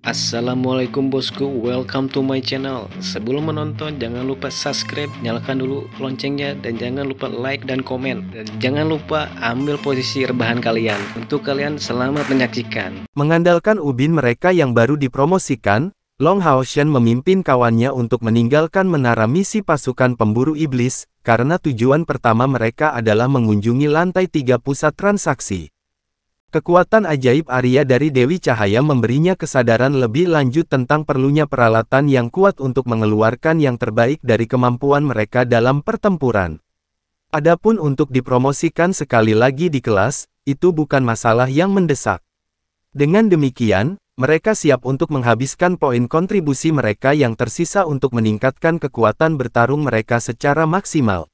Assalamualaikum bosku, welcome to my channel Sebelum menonton jangan lupa subscribe, nyalakan dulu loncengnya Dan jangan lupa like dan komen Dan jangan lupa ambil posisi rebahan kalian Untuk kalian selamat menyaksikan Mengandalkan ubin mereka yang baru dipromosikan Long Shen memimpin kawannya untuk meninggalkan menara misi pasukan pemburu iblis Karena tujuan pertama mereka adalah mengunjungi lantai tiga pusat transaksi Kekuatan ajaib Arya dari Dewi Cahaya memberinya kesadaran lebih lanjut tentang perlunya peralatan yang kuat untuk mengeluarkan yang terbaik dari kemampuan mereka dalam pertempuran. Adapun untuk dipromosikan sekali lagi di kelas, itu bukan masalah yang mendesak. Dengan demikian, mereka siap untuk menghabiskan poin kontribusi mereka yang tersisa untuk meningkatkan kekuatan bertarung mereka secara maksimal.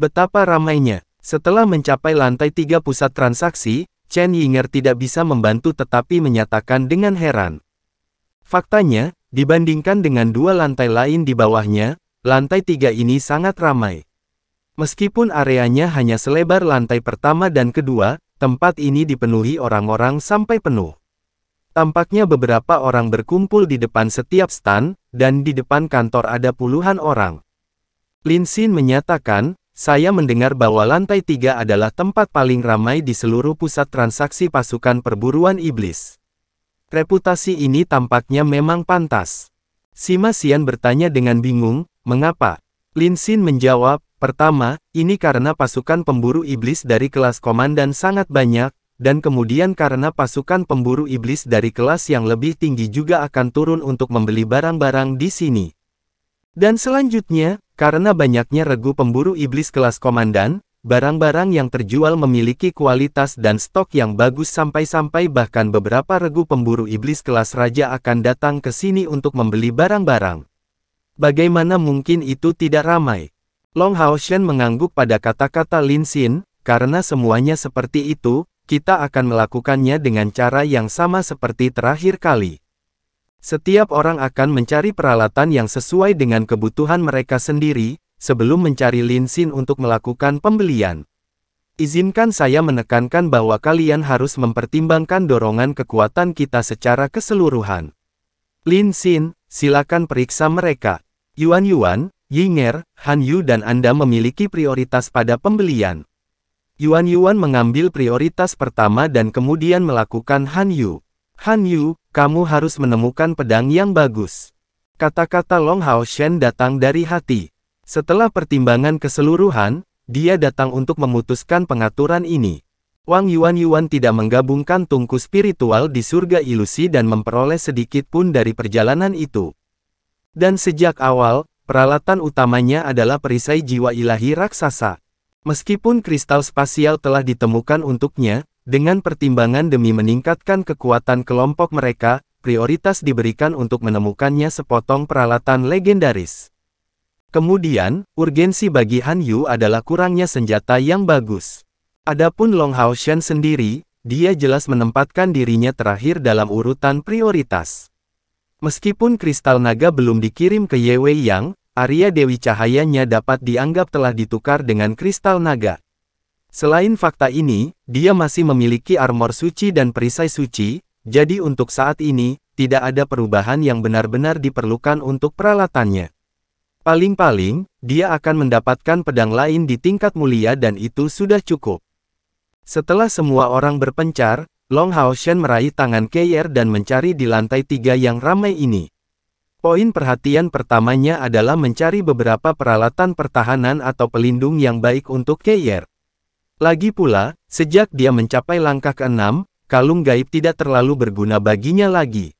Betapa ramainya, setelah mencapai lantai tiga pusat transaksi, Chen Yinger tidak bisa membantu tetapi menyatakan dengan heran. Faktanya, dibandingkan dengan dua lantai lain di bawahnya, lantai tiga ini sangat ramai. Meskipun areanya hanya selebar lantai pertama dan kedua, tempat ini dipenuhi orang-orang sampai penuh. Tampaknya beberapa orang berkumpul di depan setiap stand, dan di depan kantor ada puluhan orang. Lin Xin menyatakan, saya mendengar bahwa lantai tiga adalah tempat paling ramai di seluruh pusat transaksi pasukan perburuan iblis. Reputasi ini tampaknya memang pantas. Sima Xian bertanya dengan bingung, mengapa? Lin Xin menjawab, pertama, ini karena pasukan pemburu iblis dari kelas komandan sangat banyak, dan kemudian karena pasukan pemburu iblis dari kelas yang lebih tinggi juga akan turun untuk membeli barang-barang di sini. Dan selanjutnya, karena banyaknya regu pemburu iblis kelas komandan, barang-barang yang terjual memiliki kualitas dan stok yang bagus sampai-sampai bahkan beberapa regu pemburu iblis kelas raja akan datang ke sini untuk membeli barang-barang. Bagaimana mungkin itu tidak ramai? Long Haoshen mengangguk pada kata-kata Lin Xin, karena semuanya seperti itu, kita akan melakukannya dengan cara yang sama seperti terakhir kali. Setiap orang akan mencari peralatan yang sesuai dengan kebutuhan mereka sendiri, sebelum mencari Linsin untuk melakukan pembelian. Izinkan saya menekankan bahwa kalian harus mempertimbangkan dorongan kekuatan kita secara keseluruhan. Lin Xin, silakan periksa mereka. Yuan Yuan, Yinger, Han Yu dan Anda memiliki prioritas pada pembelian. Yuan Yuan mengambil prioritas pertama dan kemudian melakukan Han Yu. Han Yu, kamu harus menemukan pedang yang bagus. Kata-kata Long Hao Shen datang dari hati. Setelah pertimbangan keseluruhan, dia datang untuk memutuskan pengaturan ini. Wang Yuan Yuan tidak menggabungkan tungku spiritual di surga ilusi dan memperoleh sedikit pun dari perjalanan itu. Dan sejak awal, peralatan utamanya adalah perisai jiwa ilahi raksasa. Meskipun kristal spasial telah ditemukan untuknya, dengan pertimbangan demi meningkatkan kekuatan kelompok mereka, prioritas diberikan untuk menemukannya sepotong peralatan legendaris. Kemudian, urgensi bagi Han Yu adalah kurangnya senjata yang bagus. Adapun Long Hao Shen sendiri, dia jelas menempatkan dirinya terakhir dalam urutan prioritas. Meskipun kristal naga belum dikirim ke Ye Wei Yang, Arya Dewi cahayanya dapat dianggap telah ditukar dengan kristal naga. Selain fakta ini, dia masih memiliki armor suci dan perisai suci, jadi untuk saat ini, tidak ada perubahan yang benar-benar diperlukan untuk peralatannya. Paling-paling, dia akan mendapatkan pedang lain di tingkat mulia dan itu sudah cukup. Setelah semua orang berpencar, Long Hao Shen meraih tangan Keyer dan mencari di lantai tiga yang ramai ini. Poin perhatian pertamanya adalah mencari beberapa peralatan pertahanan atau pelindung yang baik untuk Keyer. Lagi pula, sejak dia mencapai langkah keenam, kalung gaib tidak terlalu berguna baginya lagi.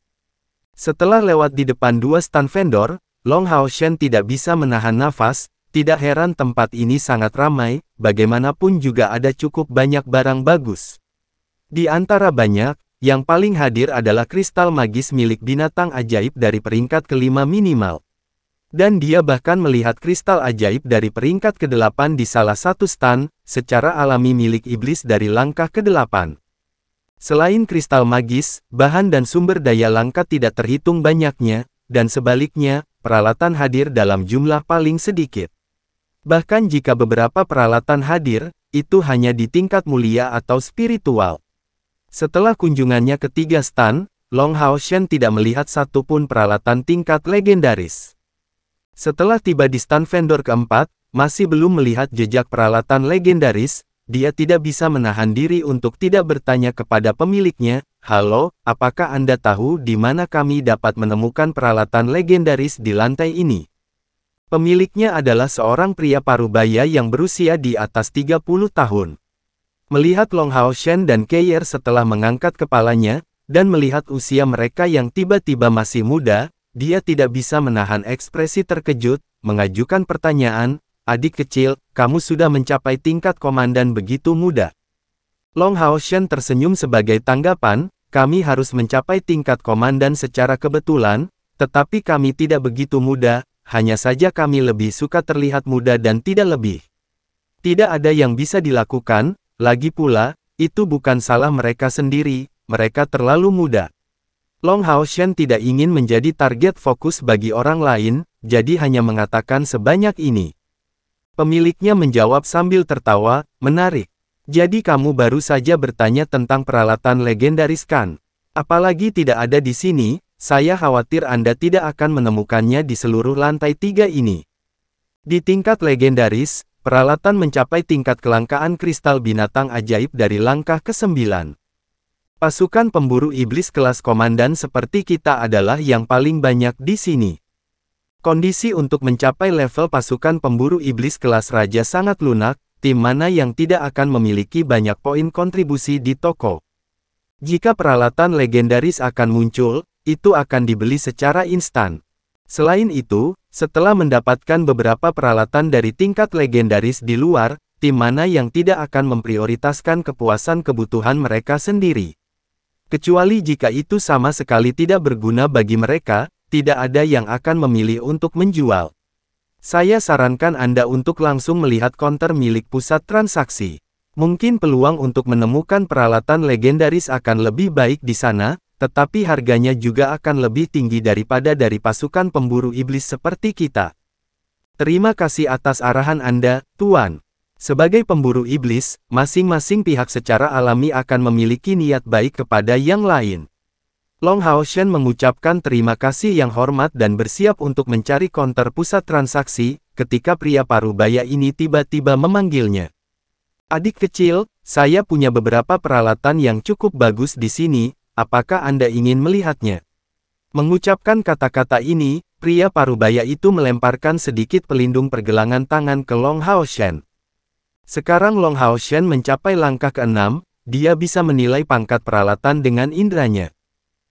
Setelah lewat di depan dua stand vendor, Long Hao Shen tidak bisa menahan nafas, tidak heran tempat ini sangat ramai, bagaimanapun juga ada cukup banyak barang bagus. Di antara banyak, yang paling hadir adalah kristal magis milik binatang ajaib dari peringkat kelima minimal. Dan dia bahkan melihat kristal ajaib dari peringkat ke-8 di salah satu stan, secara alami milik iblis dari langkah ke-8. Selain kristal magis, bahan dan sumber daya langka tidak terhitung banyaknya, dan sebaliknya, peralatan hadir dalam jumlah paling sedikit. Bahkan jika beberapa peralatan hadir, itu hanya di tingkat mulia atau spiritual. Setelah kunjungannya ke tiga stan, Long Hao Shen tidak melihat satupun peralatan tingkat legendaris. Setelah tiba di stand vendor keempat, masih belum melihat jejak peralatan legendaris, dia tidak bisa menahan diri untuk tidak bertanya kepada pemiliknya, Halo, apakah Anda tahu di mana kami dapat menemukan peralatan legendaris di lantai ini? Pemiliknya adalah seorang pria parubaya yang berusia di atas 30 tahun. Melihat Long Hao Shen dan Keir setelah mengangkat kepalanya, dan melihat usia mereka yang tiba-tiba masih muda, dia tidak bisa menahan ekspresi terkejut, mengajukan pertanyaan, adik kecil, kamu sudah mencapai tingkat komandan begitu muda. Long Haoshen tersenyum sebagai tanggapan, kami harus mencapai tingkat komandan secara kebetulan, tetapi kami tidak begitu muda, hanya saja kami lebih suka terlihat muda dan tidak lebih. Tidak ada yang bisa dilakukan, lagi pula, itu bukan salah mereka sendiri, mereka terlalu muda. Long Hao Shen tidak ingin menjadi target fokus bagi orang lain, jadi hanya mengatakan sebanyak ini. Pemiliknya menjawab sambil tertawa, menarik. Jadi kamu baru saja bertanya tentang peralatan legendaris kan? Apalagi tidak ada di sini, saya khawatir Anda tidak akan menemukannya di seluruh lantai tiga ini. Di tingkat legendaris, peralatan mencapai tingkat kelangkaan kristal binatang ajaib dari langkah ke-9. Pasukan pemburu iblis kelas komandan seperti kita adalah yang paling banyak di sini. Kondisi untuk mencapai level pasukan pemburu iblis kelas raja sangat lunak, tim mana yang tidak akan memiliki banyak poin kontribusi di toko. Jika peralatan legendaris akan muncul, itu akan dibeli secara instan. Selain itu, setelah mendapatkan beberapa peralatan dari tingkat legendaris di luar, tim mana yang tidak akan memprioritaskan kepuasan kebutuhan mereka sendiri. Kecuali jika itu sama sekali tidak berguna bagi mereka, tidak ada yang akan memilih untuk menjual. Saya sarankan Anda untuk langsung melihat konter milik pusat transaksi. Mungkin peluang untuk menemukan peralatan legendaris akan lebih baik di sana, tetapi harganya juga akan lebih tinggi daripada dari pasukan pemburu iblis seperti kita. Terima kasih atas arahan Anda, Tuan. Sebagai pemburu iblis, masing-masing pihak secara alami akan memiliki niat baik kepada yang lain. Long Hao Shen mengucapkan terima kasih yang hormat dan bersiap untuk mencari konter pusat transaksi, ketika pria parubaya ini tiba-tiba memanggilnya. Adik kecil, saya punya beberapa peralatan yang cukup bagus di sini, apakah Anda ingin melihatnya? Mengucapkan kata-kata ini, pria parubaya itu melemparkan sedikit pelindung pergelangan tangan ke Long Hao Shen. Sekarang Long Hao Shen mencapai langkah ke-6, dia bisa menilai pangkat peralatan dengan indranya.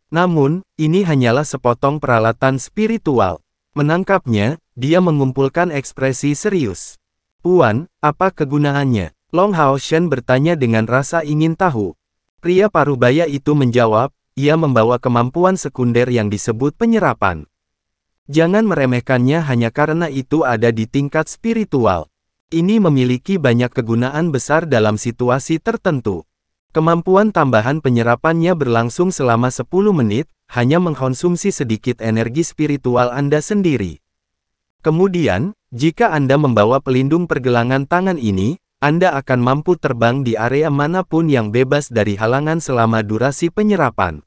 Namun, ini hanyalah sepotong peralatan spiritual. Menangkapnya, dia mengumpulkan ekspresi serius. Puan, apa kegunaannya? Long Hao Shen bertanya dengan rasa ingin tahu. Pria parubaya itu menjawab, ia membawa kemampuan sekunder yang disebut penyerapan. Jangan meremehkannya hanya karena itu ada di tingkat spiritual. Ini memiliki banyak kegunaan besar dalam situasi tertentu. Kemampuan tambahan penyerapannya berlangsung selama 10 menit, hanya mengkonsumsi sedikit energi spiritual Anda sendiri. Kemudian, jika Anda membawa pelindung pergelangan tangan ini, Anda akan mampu terbang di area manapun yang bebas dari halangan selama durasi penyerapan.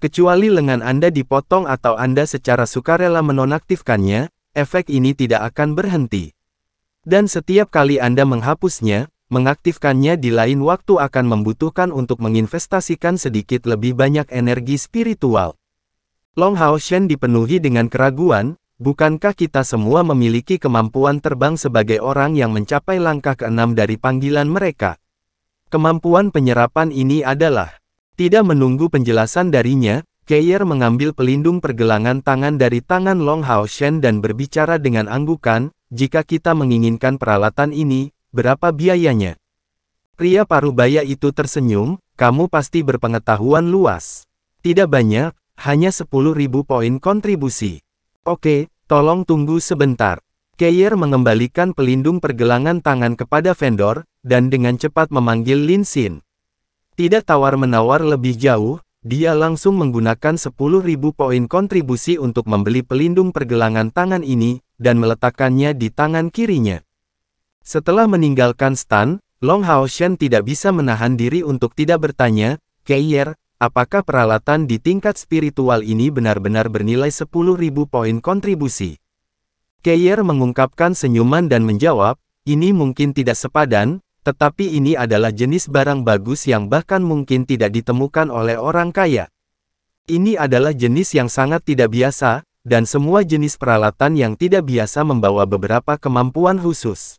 Kecuali lengan Anda dipotong atau Anda secara sukarela menonaktifkannya, efek ini tidak akan berhenti. Dan setiap kali Anda menghapusnya, mengaktifkannya di lain waktu akan membutuhkan untuk menginvestasikan sedikit lebih banyak energi spiritual. Long Hao Shen dipenuhi dengan keraguan, bukankah kita semua memiliki kemampuan terbang sebagai orang yang mencapai langkah keenam dari panggilan mereka? Kemampuan penyerapan ini adalah tidak menunggu penjelasan darinya, Keyer mengambil pelindung pergelangan tangan dari tangan Long Hao Shen dan berbicara dengan anggukan, jika kita menginginkan peralatan ini, berapa biayanya? Pria parubaya itu tersenyum, kamu pasti berpengetahuan luas. Tidak banyak, hanya ribu poin kontribusi. Oke, tolong tunggu sebentar. Keyer mengembalikan pelindung pergelangan tangan kepada vendor, dan dengan cepat memanggil Lin Xin. Tidak tawar-menawar lebih jauh, dia langsung menggunakan 10.000 poin kontribusi untuk membeli pelindung pergelangan tangan ini, dan meletakkannya di tangan kirinya. Setelah meninggalkan stan, Long Hao Shen tidak bisa menahan diri untuk tidak bertanya, Keier, apakah peralatan di tingkat spiritual ini benar-benar bernilai 10.000 poin kontribusi? Keier mengungkapkan senyuman dan menjawab, ini mungkin tidak sepadan, tetapi ini adalah jenis barang bagus yang bahkan mungkin tidak ditemukan oleh orang kaya. Ini adalah jenis yang sangat tidak biasa, dan semua jenis peralatan yang tidak biasa membawa beberapa kemampuan khusus.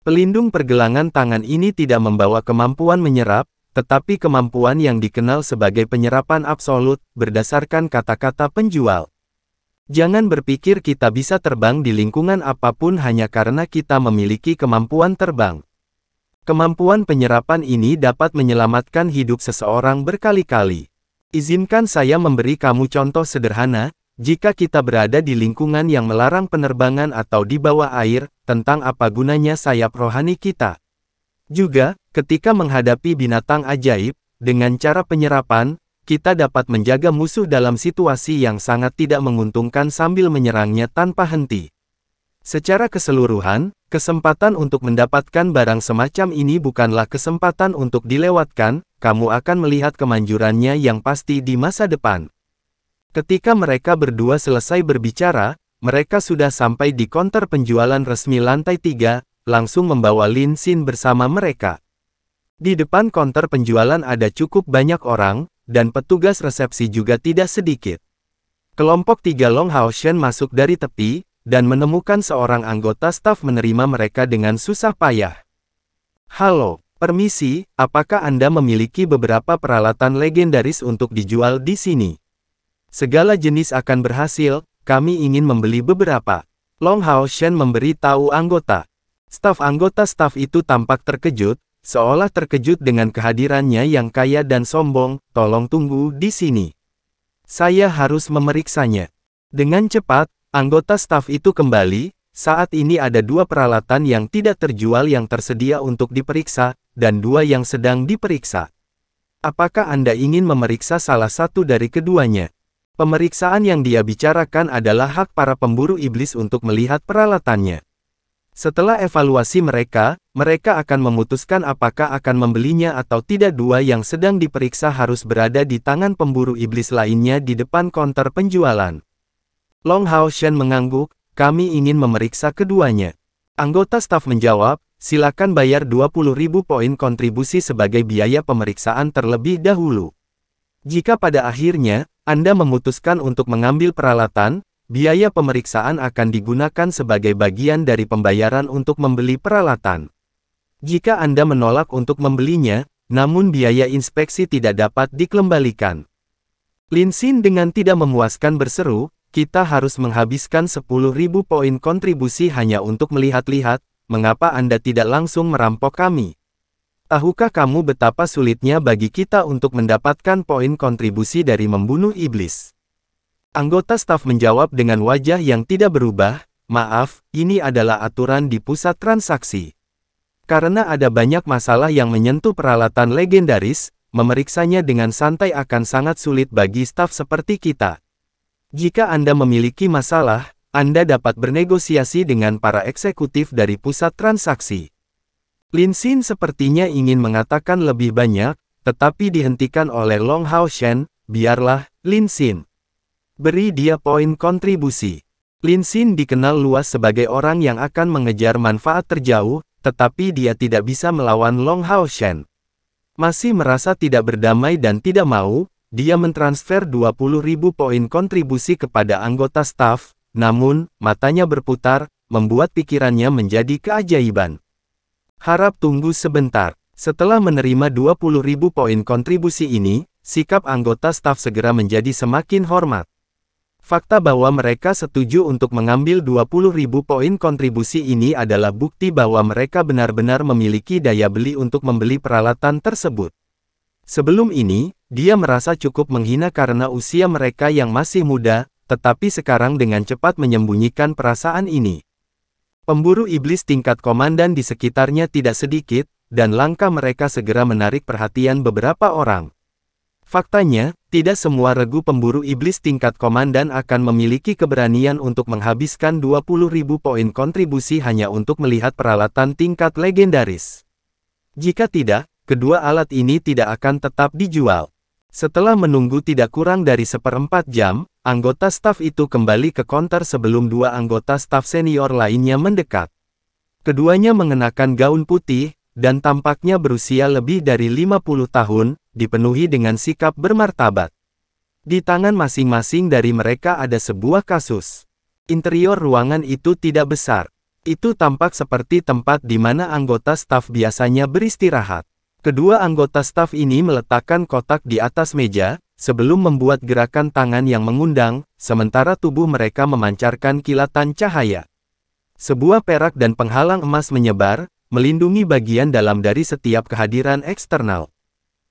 Pelindung pergelangan tangan ini tidak membawa kemampuan menyerap, tetapi kemampuan yang dikenal sebagai penyerapan absolut, berdasarkan kata-kata penjual. Jangan berpikir kita bisa terbang di lingkungan apapun hanya karena kita memiliki kemampuan terbang. Kemampuan penyerapan ini dapat menyelamatkan hidup seseorang berkali-kali. Izinkan saya memberi kamu contoh sederhana, jika kita berada di lingkungan yang melarang penerbangan atau di bawah air, tentang apa gunanya sayap rohani kita. Juga, ketika menghadapi binatang ajaib, dengan cara penyerapan, kita dapat menjaga musuh dalam situasi yang sangat tidak menguntungkan sambil menyerangnya tanpa henti. Secara keseluruhan, Kesempatan untuk mendapatkan barang semacam ini bukanlah kesempatan untuk dilewatkan, kamu akan melihat kemanjurannya yang pasti di masa depan. Ketika mereka berdua selesai berbicara, mereka sudah sampai di konter penjualan resmi lantai 3, langsung membawa Lin Xin bersama mereka. Di depan konter penjualan ada cukup banyak orang, dan petugas resepsi juga tidak sedikit. Kelompok tiga Long Haoshen masuk dari tepi, dan menemukan seorang anggota staf menerima mereka dengan susah payah. Halo, permisi, apakah Anda memiliki beberapa peralatan legendaris untuk dijual di sini? Segala jenis akan berhasil, kami ingin membeli beberapa. Long Hao Shen memberi tahu anggota. Staf anggota staf itu tampak terkejut, seolah terkejut dengan kehadirannya yang kaya dan sombong, tolong tunggu di sini. Saya harus memeriksanya. Dengan cepat, Anggota staf itu kembali, saat ini ada dua peralatan yang tidak terjual yang tersedia untuk diperiksa, dan dua yang sedang diperiksa. Apakah Anda ingin memeriksa salah satu dari keduanya? Pemeriksaan yang dia bicarakan adalah hak para pemburu iblis untuk melihat peralatannya. Setelah evaluasi mereka, mereka akan memutuskan apakah akan membelinya atau tidak dua yang sedang diperiksa harus berada di tangan pemburu iblis lainnya di depan konter penjualan. Long Hao Shen mengangguk, kami ingin memeriksa keduanya. Anggota staf menjawab, silakan bayar 20.000 poin kontribusi sebagai biaya pemeriksaan terlebih dahulu. Jika pada akhirnya, Anda memutuskan untuk mengambil peralatan, biaya pemeriksaan akan digunakan sebagai bagian dari pembayaran untuk membeli peralatan. Jika Anda menolak untuk membelinya, namun biaya inspeksi tidak dapat dikembalikan. Lin Xin dengan tidak memuaskan berseru, kita harus menghabiskan 10.000 poin kontribusi hanya untuk melihat-lihat, mengapa Anda tidak langsung merampok kami? Tahukah kamu betapa sulitnya bagi kita untuk mendapatkan poin kontribusi dari membunuh iblis? Anggota staf menjawab dengan wajah yang tidak berubah, maaf, ini adalah aturan di pusat transaksi. Karena ada banyak masalah yang menyentuh peralatan legendaris, memeriksanya dengan santai akan sangat sulit bagi staf seperti kita. Jika Anda memiliki masalah, Anda dapat bernegosiasi dengan para eksekutif dari pusat transaksi. Lin Xin sepertinya ingin mengatakan lebih banyak, tetapi dihentikan oleh Long Hao Shen, biarlah, Xin. Beri dia poin kontribusi. Lin Xin dikenal luas sebagai orang yang akan mengejar manfaat terjauh, tetapi dia tidak bisa melawan Long Hao Shen. Masih merasa tidak berdamai dan tidak mau, dia mentransfer 20.000 poin kontribusi kepada anggota staf, namun, matanya berputar, membuat pikirannya menjadi keajaiban. Harap tunggu sebentar. Setelah menerima 20.000 poin kontribusi ini, sikap anggota staf segera menjadi semakin hormat. Fakta bahwa mereka setuju untuk mengambil 20.000 poin kontribusi ini adalah bukti bahwa mereka benar-benar memiliki daya beli untuk membeli peralatan tersebut. Sebelum ini, dia merasa cukup menghina karena usia mereka yang masih muda, tetapi sekarang dengan cepat menyembunyikan perasaan ini. Pemburu iblis tingkat komandan di sekitarnya tidak sedikit, dan langkah mereka segera menarik perhatian beberapa orang. Faktanya, tidak semua regu pemburu iblis tingkat komandan akan memiliki keberanian untuk menghabiskan 20.000 poin kontribusi hanya untuk melihat peralatan tingkat legendaris. Jika tidak, kedua alat ini tidak akan tetap dijual. Setelah menunggu tidak kurang dari seperempat jam, anggota staf itu kembali ke konter sebelum dua anggota staf senior lainnya mendekat. Keduanya mengenakan gaun putih, dan tampaknya berusia lebih dari 50 tahun, dipenuhi dengan sikap bermartabat. Di tangan masing-masing dari mereka ada sebuah kasus. Interior ruangan itu tidak besar. Itu tampak seperti tempat di mana anggota staf biasanya beristirahat. Kedua anggota staf ini meletakkan kotak di atas meja, sebelum membuat gerakan tangan yang mengundang, sementara tubuh mereka memancarkan kilatan cahaya. Sebuah perak dan penghalang emas menyebar, melindungi bagian dalam dari setiap kehadiran eksternal.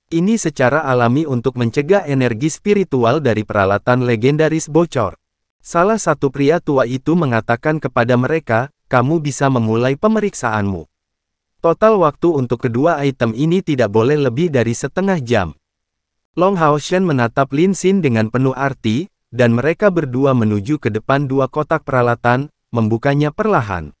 Ini secara alami untuk mencegah energi spiritual dari peralatan legendaris bocor. Salah satu pria tua itu mengatakan kepada mereka, kamu bisa memulai pemeriksaanmu. Total waktu untuk kedua item ini tidak boleh lebih dari setengah jam. Long Haoshen menatap Lin Xin dengan penuh arti, dan mereka berdua menuju ke depan dua kotak peralatan, membukanya perlahan.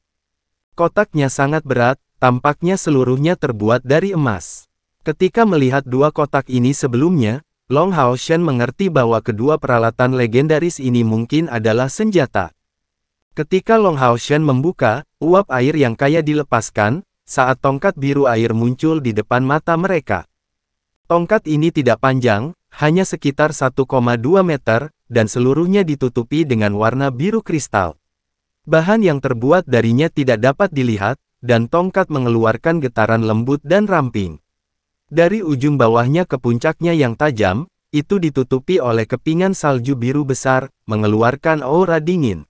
Kotaknya sangat berat, tampaknya seluruhnya terbuat dari emas. Ketika melihat dua kotak ini sebelumnya, Long Haoshen mengerti bahwa kedua peralatan legendaris ini mungkin adalah senjata. Ketika Long Haoshen membuka, uap air yang kaya dilepaskan, saat tongkat biru air muncul di depan mata mereka. Tongkat ini tidak panjang, hanya sekitar 1,2 meter, dan seluruhnya ditutupi dengan warna biru kristal. Bahan yang terbuat darinya tidak dapat dilihat, dan tongkat mengeluarkan getaran lembut dan ramping. Dari ujung bawahnya ke puncaknya yang tajam, itu ditutupi oleh kepingan salju biru besar, mengeluarkan aura dingin.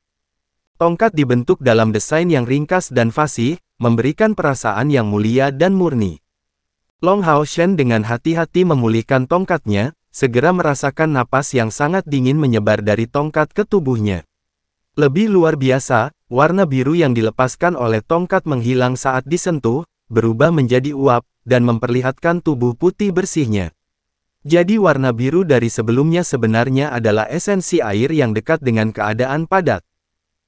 Tongkat dibentuk dalam desain yang ringkas dan fasih, memberikan perasaan yang mulia dan murni. Long Hao Shen dengan hati-hati memulihkan tongkatnya, segera merasakan napas yang sangat dingin menyebar dari tongkat ke tubuhnya. Lebih luar biasa, warna biru yang dilepaskan oleh tongkat menghilang saat disentuh, berubah menjadi uap, dan memperlihatkan tubuh putih bersihnya. Jadi warna biru dari sebelumnya sebenarnya adalah esensi air yang dekat dengan keadaan padat.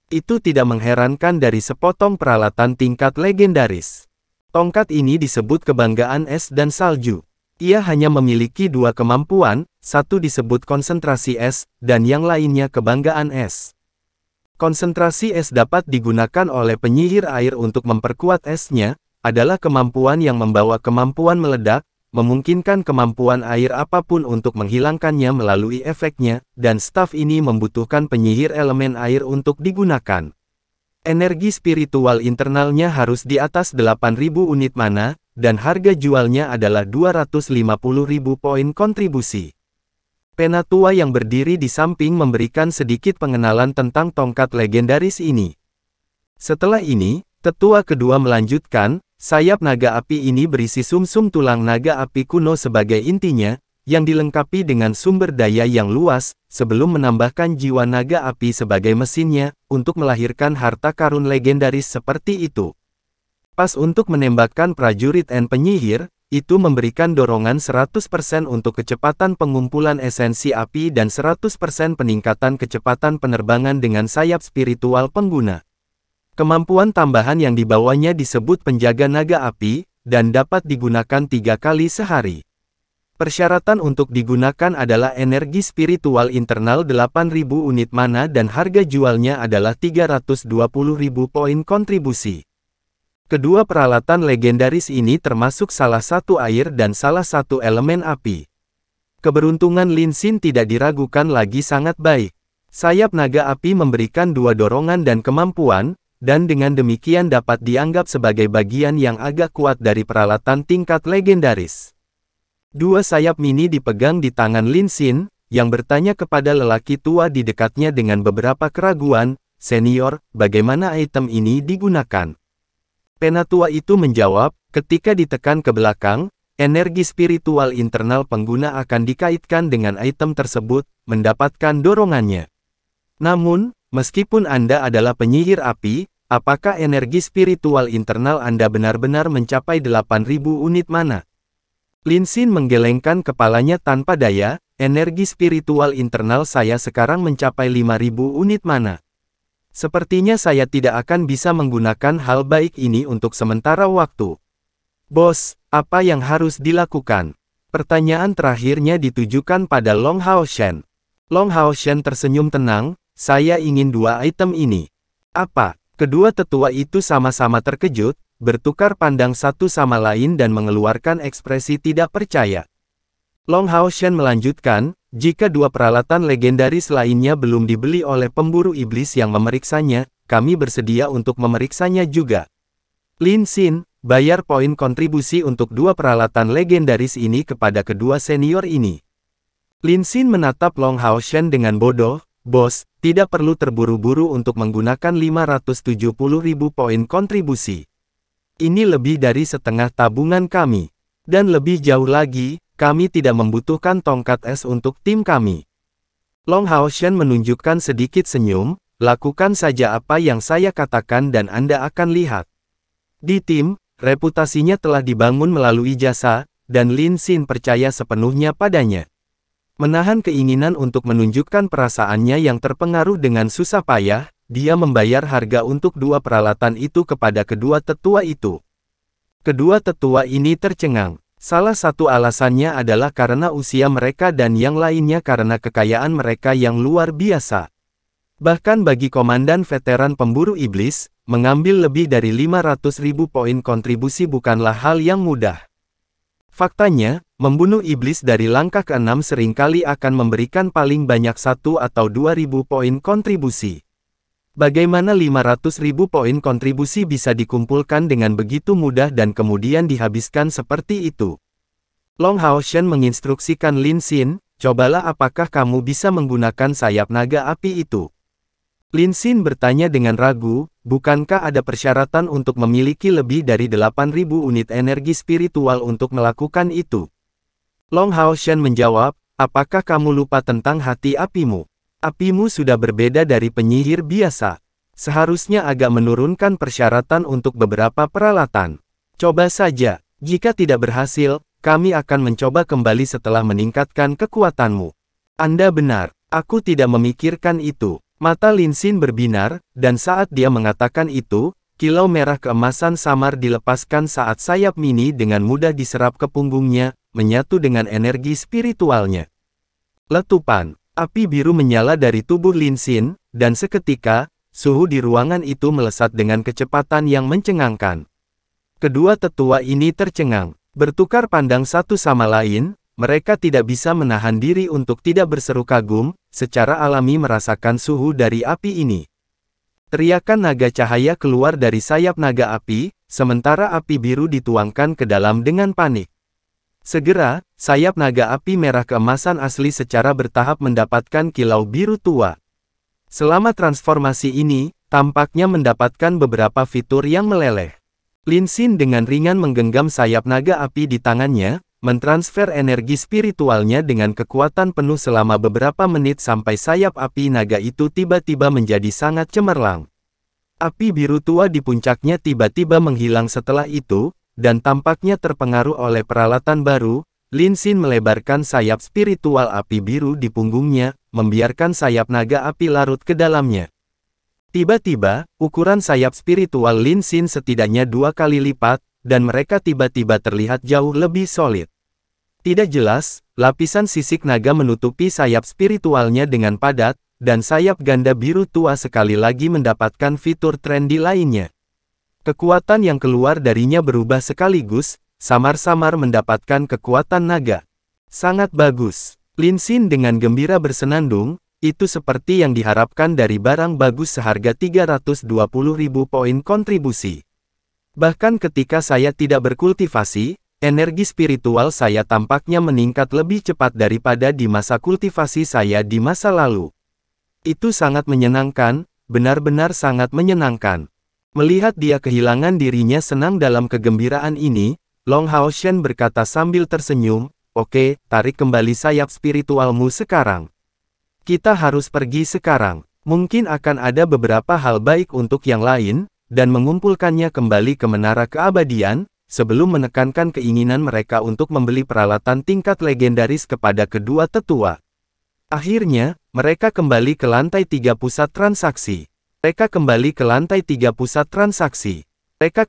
Itu tidak mengherankan dari sepotong peralatan tingkat legendaris. Tongkat ini disebut kebanggaan es dan salju. Ia hanya memiliki dua kemampuan, satu disebut konsentrasi es, dan yang lainnya kebanggaan es. Konsentrasi es dapat digunakan oleh penyihir air untuk memperkuat esnya, adalah kemampuan yang membawa kemampuan meledak, memungkinkan kemampuan air apapun untuk menghilangkannya melalui efeknya, dan staf ini membutuhkan penyihir elemen air untuk digunakan. Energi spiritual internalnya harus di atas 8.000 unit mana, dan harga jualnya adalah 250.000 poin kontribusi. Penatua yang berdiri di samping memberikan sedikit pengenalan tentang tongkat legendaris ini. Setelah ini, tetua kedua melanjutkan, Sayap naga api ini berisi sumsum -sum tulang naga api kuno sebagai intinya, yang dilengkapi dengan sumber daya yang luas, sebelum menambahkan jiwa naga api sebagai mesinnya, untuk melahirkan harta karun legendaris seperti itu. Pas untuk menembakkan prajurit dan penyihir, itu memberikan dorongan 100% untuk kecepatan pengumpulan esensi api dan 100% peningkatan kecepatan penerbangan dengan sayap spiritual pengguna. Kemampuan tambahan yang dibawanya disebut penjaga naga api, dan dapat digunakan tiga kali sehari. Persyaratan untuk digunakan adalah energi spiritual internal 8.000 unit mana dan harga jualnya adalah 320.000 poin kontribusi. Kedua peralatan legendaris ini termasuk salah satu air dan salah satu elemen api. Keberuntungan Linsin tidak diragukan lagi sangat baik. Sayap naga api memberikan dua dorongan dan kemampuan, dan dengan demikian dapat dianggap sebagai bagian yang agak kuat dari peralatan tingkat legendaris. Dua sayap mini dipegang di tangan Lin Xin, yang bertanya kepada lelaki tua di dekatnya dengan beberapa keraguan, Senior, bagaimana item ini digunakan? Penatua itu menjawab, ketika ditekan ke belakang, energi spiritual internal pengguna akan dikaitkan dengan item tersebut, mendapatkan dorongannya. Namun, Meskipun Anda adalah penyihir api, Apakah energi spiritual internal Anda benar-benar mencapai 8.000 unit mana? Lin Xin menggelengkan kepalanya tanpa daya, energi spiritual internal saya sekarang mencapai 5.000 unit mana? Sepertinya saya tidak akan bisa menggunakan hal baik ini untuk sementara waktu. Bos, apa yang harus dilakukan? Pertanyaan terakhirnya ditujukan pada Long Hao Shen. Long Hao Shen tersenyum tenang, saya ingin dua item ini. Apa? Kedua tetua itu sama-sama terkejut, bertukar pandang satu sama lain dan mengeluarkan ekspresi tidak percaya. Long Hao Shen melanjutkan, jika dua peralatan legendaris lainnya belum dibeli oleh pemburu iblis yang memeriksanya, kami bersedia untuk memeriksanya juga. Lin Xin, bayar poin kontribusi untuk dua peralatan legendaris ini kepada kedua senior ini. Lin Xin menatap Long Hao Shen dengan bodoh, Bos, tidak perlu terburu-buru untuk menggunakan 570.000 poin kontribusi. Ini lebih dari setengah tabungan kami. Dan lebih jauh lagi, kami tidak membutuhkan tongkat es untuk tim kami. Long Hao Shen menunjukkan sedikit senyum, lakukan saja apa yang saya katakan dan Anda akan lihat. Di tim, reputasinya telah dibangun melalui jasa, dan Lin Xin percaya sepenuhnya padanya. Menahan keinginan untuk menunjukkan perasaannya yang terpengaruh dengan susah payah, dia membayar harga untuk dua peralatan itu kepada kedua tetua itu. Kedua tetua ini tercengang. Salah satu alasannya adalah karena usia mereka dan yang lainnya karena kekayaan mereka yang luar biasa. Bahkan bagi komandan veteran pemburu iblis, mengambil lebih dari 500 ribu poin kontribusi bukanlah hal yang mudah. Faktanya, membunuh iblis dari langkah ke-6 seringkali akan memberikan paling banyak satu atau dua ribu poin kontribusi. Bagaimana 500 ribu poin kontribusi bisa dikumpulkan dengan begitu mudah dan kemudian dihabiskan seperti itu? Long Haoshen menginstruksikan Lin Xin, cobalah apakah kamu bisa menggunakan sayap naga api itu. Lin Xin bertanya dengan ragu, bukankah ada persyaratan untuk memiliki lebih dari 8.000 unit energi spiritual untuk melakukan itu? Long Hao Shen menjawab, apakah kamu lupa tentang hati apimu? Apimu sudah berbeda dari penyihir biasa. Seharusnya agak menurunkan persyaratan untuk beberapa peralatan. Coba saja, jika tidak berhasil, kami akan mencoba kembali setelah meningkatkan kekuatanmu. Anda benar, aku tidak memikirkan itu. Mata Linsin berbinar, dan saat dia mengatakan itu, kilau merah keemasan samar dilepaskan saat sayap mini dengan mudah diserap ke punggungnya, menyatu dengan energi spiritualnya. Letupan, api biru menyala dari tubuh Linsin, dan seketika, suhu di ruangan itu melesat dengan kecepatan yang mencengangkan. Kedua tetua ini tercengang, bertukar pandang satu sama lain, mereka tidak bisa menahan diri untuk tidak berseru kagum, secara alami merasakan suhu dari api ini. Teriakan naga cahaya keluar dari sayap naga api, sementara api biru dituangkan ke dalam dengan panik. Segera, sayap naga api merah keemasan asli secara bertahap mendapatkan kilau biru tua. Selama transformasi ini, tampaknya mendapatkan beberapa fitur yang meleleh. Lin Xin dengan ringan menggenggam sayap naga api di tangannya, mentransfer energi spiritualnya dengan kekuatan penuh selama beberapa menit sampai sayap api naga itu tiba-tiba menjadi sangat cemerlang. Api biru tua di puncaknya tiba-tiba menghilang setelah itu, dan tampaknya terpengaruh oleh peralatan baru, Lin Xin melebarkan sayap spiritual api biru di punggungnya, membiarkan sayap naga api larut ke dalamnya. Tiba-tiba, ukuran sayap spiritual Lin Xin setidaknya dua kali lipat, dan mereka tiba-tiba terlihat jauh lebih solid. Tidak jelas, lapisan sisik naga menutupi sayap spiritualnya dengan padat, dan sayap ganda biru tua sekali lagi mendapatkan fitur trendy lainnya. Kekuatan yang keluar darinya berubah sekaligus, samar-samar mendapatkan kekuatan naga. Sangat bagus. Lin Xin dengan gembira bersenandung, itu seperti yang diharapkan dari barang bagus seharga 320.000 poin kontribusi. Bahkan ketika saya tidak berkultivasi, Energi spiritual saya tampaknya meningkat lebih cepat daripada di masa kultivasi saya di masa lalu. Itu sangat menyenangkan, benar-benar sangat menyenangkan. Melihat dia kehilangan dirinya senang dalam kegembiraan ini, Long Hao Shen berkata sambil tersenyum, Oke, tarik kembali sayap spiritualmu sekarang. Kita harus pergi sekarang. Mungkin akan ada beberapa hal baik untuk yang lain, dan mengumpulkannya kembali ke menara keabadian, sebelum menekankan keinginan mereka untuk membeli peralatan tingkat legendaris kepada kedua tetua. Akhirnya, mereka kembali ke lantai tiga pusat transaksi. Mereka kembali ke lantai tiga pusat transaksi. Mereka